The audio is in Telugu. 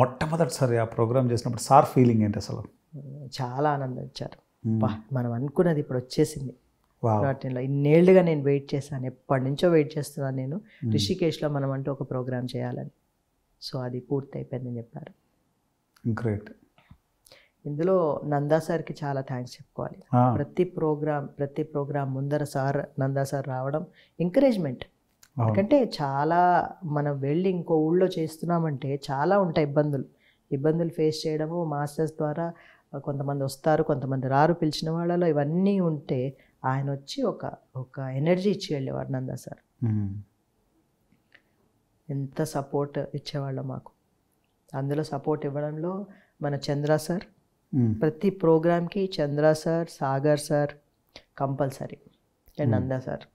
మొట్టమొదటిసారి ఆ ప్రోగ్రామ్ చేసినప్పుడు సార్ ఫీలింగ్ ఏంటి అసలు చాలా ఆనందించారు మనం అనుకున్నది ఇప్పుడు వచ్చేసింది వాటిలో ఇన్నేళ్లుగా నేను వెయిట్ చేశాను ఎప్పటి నుంచో వెయిట్ చేస్తున్నాను నేను రిషికేశ్లో మనం అంటూ ఒక ప్రోగ్రామ్ చేయాలని సో అది పూర్తి అయిపోయిందని చెప్పారు గ్రేట్ ఇందులో నందా సార్కి చాలా థ్యాంక్స్ చెప్పుకోవాలి ప్రతి ప్రోగ్రామ్ ప్రతి ప్రోగ్రామ్ ముందర సార్ నందా సార్ రావడం ఎంకరేజ్మెంట్ ఎందుకంటే చాలా మనం వెళ్ళి ఇంకో ఊళ్ళో చేస్తున్నామంటే చాలా ఉంటాయి ఇబ్బందులు ఇబ్బందులు ఫేస్ చేయడము మాస్టర్స్ ద్వారా కొంతమంది వస్తారు కొంతమంది రారు పిలిచిన వాళ్ళలో ఇవన్నీ ఉంటే ఆయన వచ్చి ఒక ఒక ఎనర్జీ ఇచ్చి వెళ్ళేవారు నందా సార్ ఎంత సపోర్ట్ ఇచ్చేవాళ్ళం మాకు అందులో సపోర్ట్ ఇవ్వడంలో మన చంద్ర సార్ ప్రతి ప్రోగ్రామ్కి Chandra sir Sagar sir compulsory and Nanda sir